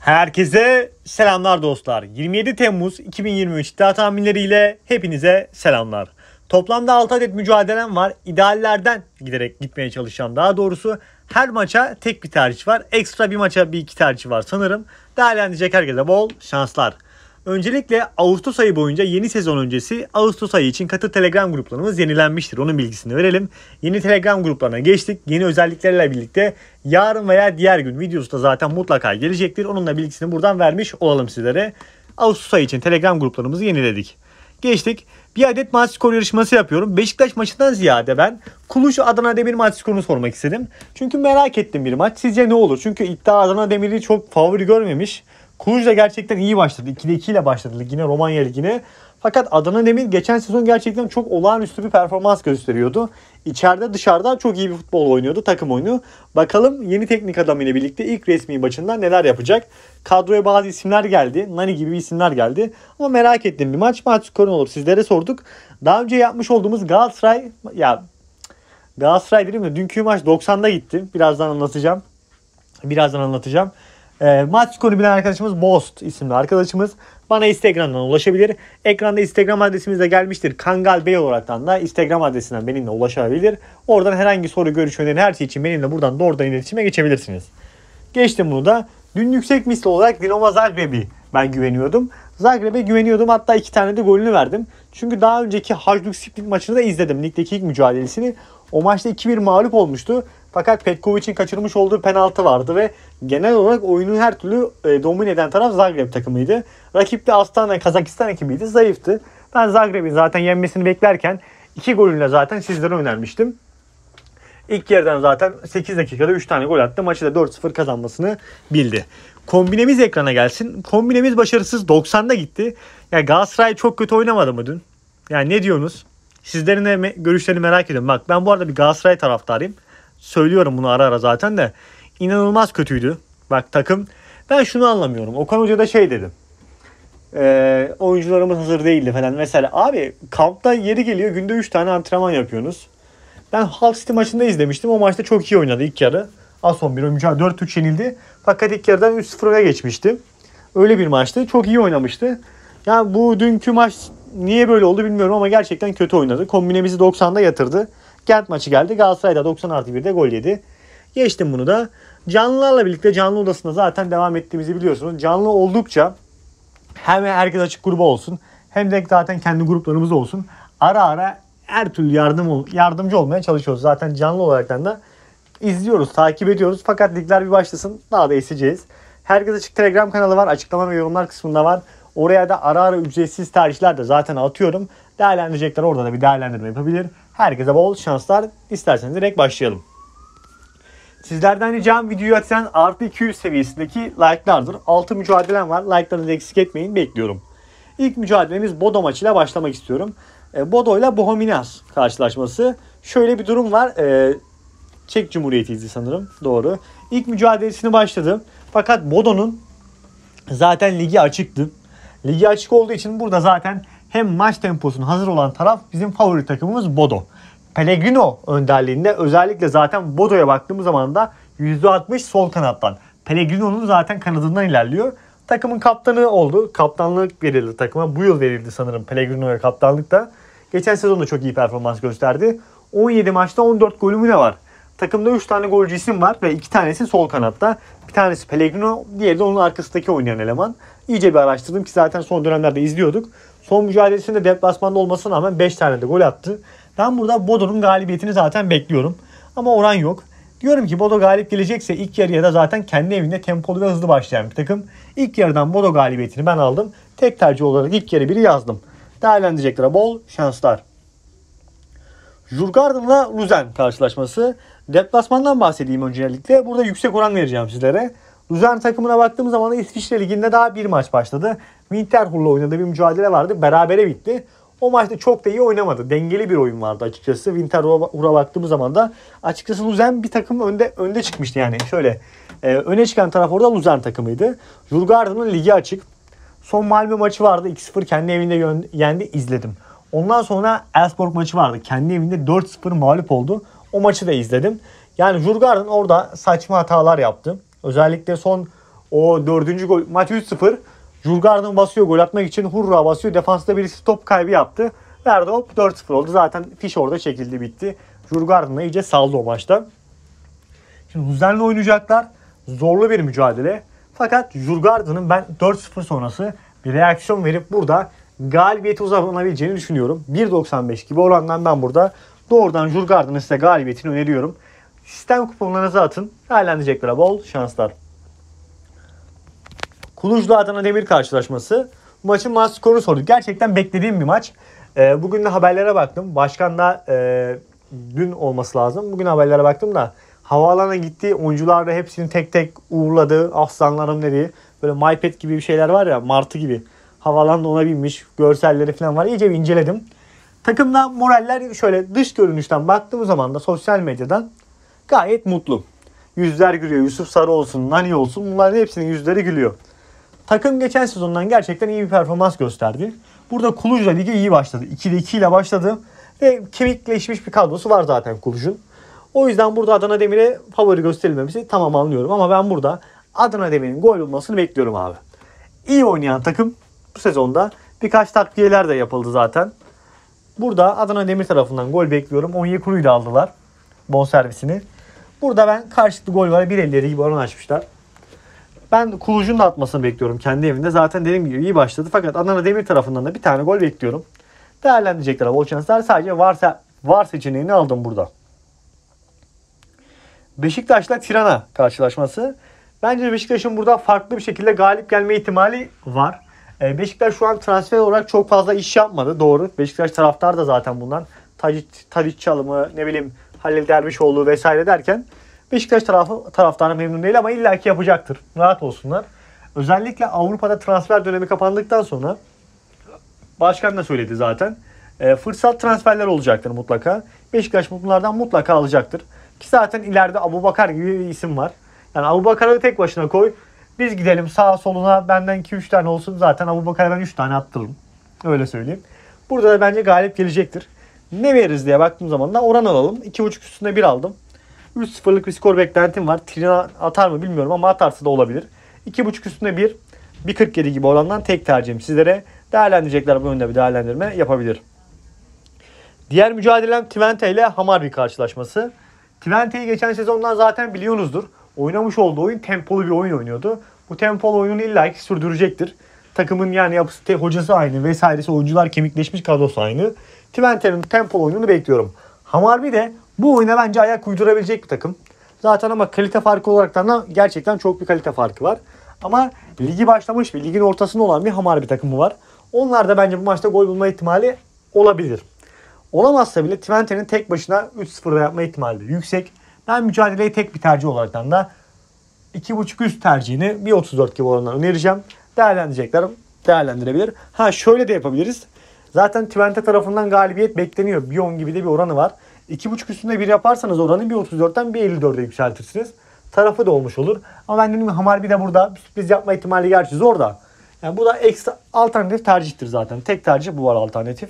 Herkese selamlar dostlar. 27 Temmuz 2023 iddia tahminleriyle hepinize selamlar. Toplamda 6 adet mücadelem var. İdeallerden giderek gitmeye çalışacağım. Daha doğrusu her maça tek bir tercih var. Ekstra bir maça bir iki tercih var sanırım. Değerlendirecek herkese bol şanslar. Öncelikle Ağustos ayı boyunca yeni sezon öncesi Ağustos ayı için katı Telegram gruplarımız yenilenmiştir. Onun bilgisini verelim. Yeni Telegram gruplarına geçtik. Yeni özelliklerle birlikte yarın veya diğer gün videosu da zaten mutlaka gelecektir. Onunla da bilgisini buradan vermiş olalım sizlere. Ağustos ayı için Telegram gruplarımızı yeniledik. Geçtik. Bir adet maç skoru yarışması yapıyorum. Beşiktaş maçından ziyade ben Kuluş Adana Demir maç skorunu sormak istedim. Çünkü merak ettim bir maç. Sizce ne olur? Çünkü iddia Adana Demir'i çok favori görmemiş. Cluj da gerçekten iyi başladı. 2'de 2 ile başladı ligine, Romanya ligine. Fakat Adana Demir geçen sezon gerçekten çok olağanüstü bir performans gösteriyordu. İçeride dışarıda çok iyi bir futbol oynuyordu takım oyunu. Bakalım yeni teknik adamıyla birlikte ilk resmi maçında neler yapacak. Kadroya bazı isimler geldi. Nani gibi isimler geldi. Ama merak ettim bir maç. Maç skoru olur sizlere sorduk. Daha önce yapmış olduğumuz Galatasaray ya Galatasaray dedim de dünkü maç 90'da gitti. Birazdan anlatacağım. Birazdan anlatacağım. E, maç konu bilen arkadaşımız Bost isimli arkadaşımız. Bana Instagram'dan ulaşabilir. Ekranda Instagram adresimiz de gelmiştir. Kangal Bey olaraktan da Instagram adresinden benimle ulaşabilir. Oradan herhangi soru, görüş, öneri her şey için benimle buradan doğrudan iletişime geçebilirsiniz. Geçtim bunu da. Dün yüksek misli olarak Dinamo Zagreb'i ben güveniyordum. Zagreb'e güveniyordum. Hatta iki tane de golünü verdim. Çünkü daha önceki Hajduk Split maçını da izledim. Ligdeki ilk mücadelesini. O maçta 2-1 mağlup olmuştu. Fakat Petkovic'in kaçırmış olduğu penaltı vardı ve genel olarak oyunu her türlü e, domine eden taraf Zagreb takımıydı. Rakip de Astana Kazakistan ekibiydi. Zayıftı. Ben Zagreb'in zaten yenmesini beklerken iki golünle zaten sizlere önermiştim. İlk yerden zaten 8 dakikada 3 tane gol attı. Maçı da 4-0 kazanmasını bildi. Kombinemiz ekrana gelsin. Kombinemiz başarısız 90'da gitti. Ya yani Galatasaray çok kötü oynamadı mı dün? Yani ne diyorsunuz? Sizlerin de görüşlerini merak ediyorum. Bak ben bu arada bir Galatasaray taraftarıyım söylüyorum bunu ara ara zaten de inanılmaz kötüydü. Bak takım ben şunu anlamıyorum. Okan Hoca da şey dedim. E, oyuncularımız hazır değildi falan. Mesela abi kampta yeri geliyor günde 3 tane antrenman yapıyorsunuz. Ben Hull City maçında izlemiştim. O maçta çok iyi oynadı ilk yarı. Aston bir mücadele 4-3 yenildi. Fakat ilk yarıdan 3-0 geçmişti. Öyle bir maçtı. Çok iyi oynamıştı. Yani bu dünkü maç niye böyle oldu bilmiyorum ama gerçekten kötü oynadı. Kombinemizi 90'da yatırdı. Gent maçı geldi. Galatasaray'da 90 artı 1'de gol yedi. Geçtim bunu da. Canlılarla birlikte canlı odasında zaten devam ettiğimizi biliyorsunuz. Canlı oldukça hem herkes açık grubu olsun hem de zaten kendi gruplarımız olsun. Ara ara her türlü yardım yardımcı olmaya çalışıyoruz. Zaten canlı olarak da izliyoruz, takip ediyoruz. Fakat ligler bir başlasın daha da isteyeceğiz. Herkes açık Telegram kanalı var. Açıklama ve yorumlar kısmında var. Oraya da ara ara ücretsiz tercihler de zaten atıyorum. Değerlendirecekler orada da bir değerlendirme yapabilir. Herkese bol şanslar. İsterseniz direkt başlayalım. Sizlerden ricam videoyu açan artı 200 seviyesindeki like'lardır. 6 mücadelem var. Like'larınızı eksik etmeyin. Bekliyorum. İlk mücadelemiz Bodo maçıyla başlamak istiyorum. E, Bodo ile Bohominas karşılaşması. Şöyle bir durum var. E, Çek Cumhuriyeti Cumhuriyeti'ydi sanırım. Doğru. İlk mücadelesini başladım. Fakat Bodo'nun zaten ligi açıktı. Ligi açık olduğu için burada zaten hem maç temposuna hazır olan taraf bizim favori takımımız Bodo. Pellegrino önderliğinde özellikle zaten Bodo'ya baktığımız zaman da %60 sol kanattan. Pellegrino'nun zaten kanadından ilerliyor. Takımın kaptanı oldu. Kaptanlık verildi takıma. Bu yıl verildi sanırım Pellegrino'ya kaptanlık da. Geçen sezon da çok iyi performans gösterdi. 17 maçta 14 golü mü var? Takımda 3 tane golcü isim var ve 2 tanesi sol kanatta. Bir tanesi Pellegrino, diğeri de onun arkasındaki oynayan eleman. İyice bir araştırdım ki zaten son dönemlerde izliyorduk. Son mücadelesinde deplasmanda olmasına rağmen 5 tane de gol attı. Ben burada Bodo'nun galibiyetini zaten bekliyorum. Ama oran yok. Diyorum ki Bodo galip gelecekse ilk yarıya da zaten kendi evinde tempolu ve hızlı başlayan bir takım. İlk yarıdan Bodo galibiyetini ben aldım. Tek tercih olarak ilk yarı biri yazdım. Değerlendireceklere bol şanslar. Jurgarden'la Luzen karşılaşması. Deplasmandan bahsedeyim öncelikle. Burada yüksek oran vereceğim sizlere. Luzern takımına baktığımız zaman İsviçre Ligi'nde daha bir maç başladı. Winterhull'la oynadığı bir mücadele vardı. Berabere bitti. O maçta çok da iyi oynamadı. Dengeli bir oyun vardı açıkçası. Winterhull'a baktığımız zaman da açıkçası Luzern bir takım önde önde çıkmıştı yani. Şöyle e, öne çıkan taraf orada Luzern takımıydı. Jurgarda'nın ligi açık. Son Malmö maçı vardı. 2-0 kendi evinde yendi. izledim. Ondan sonra Elfsborg maçı vardı. Kendi evinde 4-0 mağlup oldu. O maçı da izledim. Yani Jurgarden orada saçma hatalar yaptı. Özellikle son o dördüncü gol maç 3-0. Jurgarden basıyor gol atmak için hurra basıyor. Defansta birisi top kaybı yaptı. Verdi hop 4-0 oldu. Zaten fiş orada çekildi bitti. Jurgarden'la iyice saldı o maçta. Şimdi Huzen'le oynayacaklar. Zorlu bir mücadele. Fakat Jurgarden'ın ben 4-0 sonrası bir reaksiyon verip burada galibiyeti uzanabileceğini düşünüyorum. 1.95 gibi orandan ben burada doğrudan Jurgarden'ın size galibiyetini öneriyorum. Sistem kuponlarınızı atın. Değerlendirecekler bol şanslar. Kulujlu Adana Demir karşılaşması. Bu maçın maç skorunu sorduk. Gerçekten beklediğim bir maç. E, bugün de haberlere baktım. Başkan da e, dün olması lazım. Bugün haberlere baktım da havaalanına gitti. Oyuncular da hepsini tek tek uğurladı. Aslanlarım dediği. Böyle MyPad gibi bir şeyler var ya. Martı gibi. Havaalanında ona binmiş. Görselleri falan var. İyice bir inceledim. Takımda moraller şöyle dış görünüşten baktığımız zaman da sosyal medyadan gayet mutlu. Yüzler gülüyor. Yusuf Sarı olsun, Nani olsun. Bunların hepsinin yüzleri gülüyor. Takım geçen sezondan gerçekten iyi bir performans gösterdi. Burada Kuluj'la lige iyi başladı. 2'de 2 ile başladı. Ve kemikleşmiş bir kadrosu var zaten Kuluj'un. O yüzden burada Adana Demir'e favori gösterilmemesi tamam anlıyorum. Ama ben burada Adana Demir'in gol olmasını bekliyorum abi. İyi oynayan takım bu sezonda birkaç takviyeler de yapıldı zaten. Burada Adana Demir tarafından gol bekliyorum. Onyekuru'yu da aldılar. Bon servisini. Burada ben karşılıklı gol var. 1.50 gibi oran açmışlar. Ben Kuluc'un da atmasını bekliyorum kendi evinde. Zaten dediğim gibi iyi başladı. Fakat Adana Demir tarafından da bir tane gol bekliyorum. Değerlendirecekler bol şanslar. Sadece varsa var seçeneğini aldım burada. Beşiktaş'la Tirana karşılaşması. Bence Beşiktaş'ın burada farklı bir şekilde galip gelme ihtimali var. Ee, Beşiktaş şu an transfer olarak çok fazla iş yapmadı. Doğru. Beşiktaş taraftar da zaten bundan. Tadiç, Tadiç çalımı, ne bileyim Halil Dervişoğlu vesaire derken Beşiktaş tarafı, taraftarı memnun değil ama illaki yapacaktır. Rahat olsunlar. Özellikle Avrupa'da transfer dönemi kapandıktan sonra başkan da söyledi zaten. E, fırsat transferler olacaktır mutlaka. Beşiktaş bunlardan mutlaka alacaktır. Ki zaten ileride Abu Bakar gibi bir isim var. Yani Abu Bakar'ı tek başına koy. Biz gidelim sağa soluna benden 2-3 tane olsun zaten Abu Bakar'a ben 3 tane attırırım. Öyle söyleyeyim. Burada da bence galip gelecektir. Ne veririz diye baktığım zaman da oran alalım. 2.5 üstünde 1 aldım. 3-0'lık bir skor beklentim var. Trina atar mı bilmiyorum ama atarsa da olabilir. 2.5 üstünde 1. 1.47 gibi olandan tek tercihim sizlere. Değerlendirecekler bu yönde bir değerlendirme yapabilir. Diğer mücadelem Twente ile hamar bir karşılaşması. Twente'yi geçen sezondan zaten biliyorsunuzdur. Oynamış olduğu oyun tempolu bir oyun oynuyordu. Bu tempolu oyunu illa ki sürdürecektir. Takımın yani yapısı, hocası aynı vesairesi oyuncular kemikleşmiş kadrosu aynı. Twente'nin tempolu oyununu bekliyorum. Hamar bir de bu oyuna bence ayak uydurabilecek bir takım. Zaten ama kalite farkı olarak da gerçekten çok bir kalite farkı var. Ama ligi başlamış bir, ligin ortasında olan bir hamar bir takımı var. Onlar da bence bu maçta gol bulma ihtimali olabilir. Olamazsa bile Twente'nin tek başına 3-0'da yapma ihtimali yüksek. Ben mücadeleyi tek bir tercih olarak da 2.5 üst tercihini 1.34 gibi olanlar önereceğim. Değerlendirecekler değerlendirebilir. Ha şöyle de yapabiliriz. Zaten Twente tarafından galibiyet bekleniyor. Bion gibi de bir oranı var. 2,5 üstünde 1 yaparsanız oranı 1.34'ten 1.54'e yükseltirsiniz. Tarafı da olmuş olur. Ama ben dedim Hamar bir de burada bir sürpriz yapma ihtimali gerçi zor da. Yani bu da ekstra alternatif tercihtir zaten. Tek tercih bu var alternatif.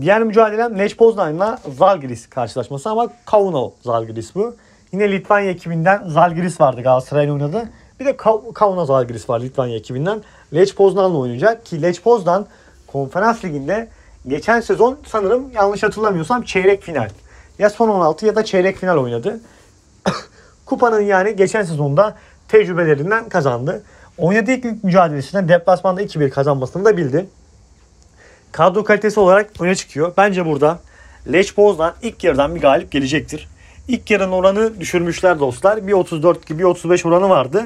Diğer mücadelem Lech Poznan'la Zalgiris karşılaşması ama Kauno Zalgiris bu. Yine Litvanya ekibinden Zalgiris vardı Galatasaray'la oynadı. Bir de Kauno Zalgiris var Litvanya ekibinden. Lech Poznan'la oynayacak ki Lech Poznan konferans liginde geçen sezon sanırım yanlış hatırlamıyorsam çeyrek final. Ya son 16 ya da çeyrek final oynadı. Kupanın yani geçen sezonda tecrübelerinden kazandı. Oynadığı ilk mücadelesinde deplasmanda 2-1 kazanmasını da bildi. Kadro kalitesi olarak öne çıkıyor. Bence burada Leç Poznan ilk yarıdan bir galip gelecektir. İlk yarının oranı düşürmüşler dostlar. bir 34 gibi bir 35 oranı vardı.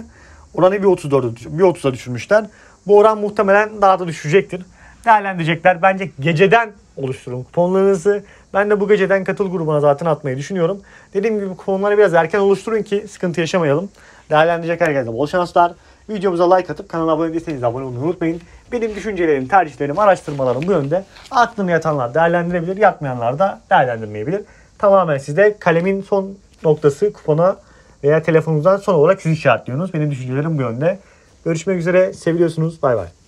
Oranı bir 34 bir 30'a düşürmüşler. Bu oran muhtemelen daha da düşecektir değerlendirecekler. Bence geceden oluşturun kuponlarınızı. Ben de bu geceden katıl grubuna zaten atmayı düşünüyorum. Dediğim gibi kuponları biraz erken oluşturun ki sıkıntı yaşamayalım. Değerlendirecek herkese bol şanslar. Videomuza like atıp kanala abone değilseniz abone olmayı unutmayın. Benim düşüncelerim, tercihlerim, araştırmalarım bu yönde. Aklım yatanlar değerlendirebilir, yatmayanlar da değerlendirmeyebilir. Tamamen sizde kalemin son noktası kupona veya telefonunuzdan son olarak siz işaretliyorsunuz. Benim düşüncelerim bu yönde. Görüşmek üzere. Seviyorsunuz. Bay bay.